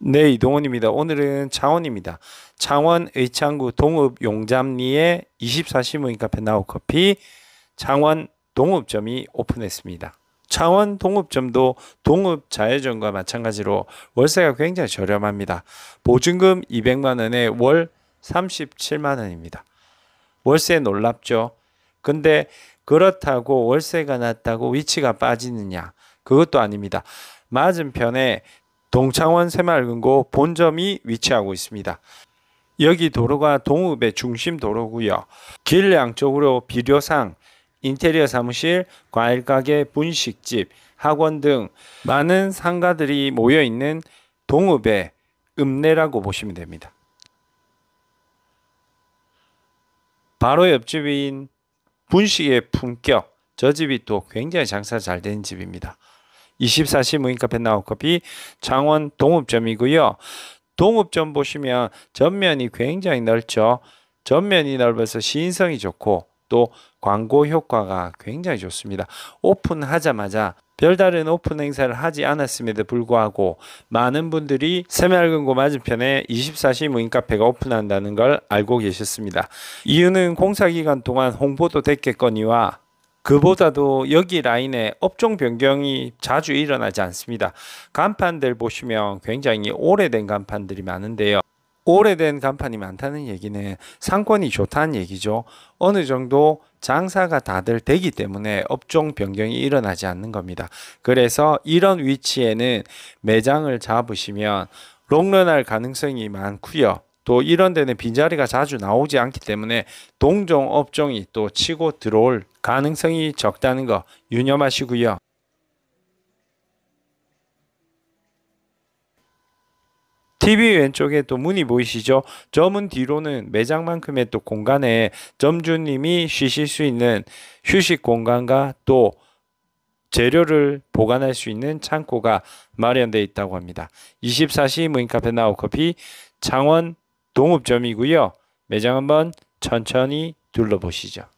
네, 이동원입니다. 오늘은 창원입니다. 창원 의창구 동읍 용잠리에 24시무인 카페 나우커피 창원 동읍점이 오픈했습니다. 창원 동읍점도 동읍 자회전과 마찬가지로 월세가 굉장히 저렴합니다. 보증금 200만 원에 월 37만 원입니다. 월세 놀랍죠? 근데 그렇다고 월세가 낮다고 위치가 빠지느냐? 그것도 아닙니다. 맞은편에 동창원 새마을금고 본점이 위치하고 있습니다. 여기 도로가 동읍의 중심 도로고요. 길 양쪽으로 비료상, 인테리어 사무실, 과일 가게, 분식집, 학원 등 많은 상가들이 모여 있는 동읍의 읍내라고 보시면 됩니다. 바로 옆집인 분식의 품격, 저 집이 또 굉장히 장사 잘 되는 집입니다. 24시 무인 카페 나우커피 창원 동읍점이고요. 동읍점 보시면 전면이 굉장히 넓죠. 전면이 넓어서 시인성이 좋고 또 광고 효과가 굉장히 좋습니다. 오픈하자마자 별다른 오픈 행사를 하지 않았음에도 불구하고 많은 분들이 새마을금고 맞은편에 24시 무인카페가 오픈한다는 걸 알고 계셨습니다. 이유는 공사기간 동안 홍보도 됐겠거니와 그보다도 여기 라인에 업종 변경이 자주 일어나지 않습니다. 간판들 보시면 굉장히 오래된 간판들이 많은데요. 오래된 간판이 많다는 얘기는 상권이 좋다는 얘기죠. 어느 정도 장사가 다들 되기 때문에 업종 변경이 일어나지 않는 겁니다. 그래서 이런 위치에는 매장을 잡으시면 롱런할 가능성이 많고요. 또 이런 데는 빈자리가 자주 나오지 않기 때문에 동종 업종이 또 치고 들어올 가능성이 적다는 거 유념하시고요. TV 왼쪽에 또 문이 보이시죠? 저문 뒤로는 매장만큼의 또 공간에 점주님이 쉬실 수 있는 휴식 공간과 또 재료를 보관할 수 있는 창고가 마련되어 있다고 합니다. 24시 무인카페 나우커피 창원 농업점이고요. 매장 한번 천천히 둘러보시죠.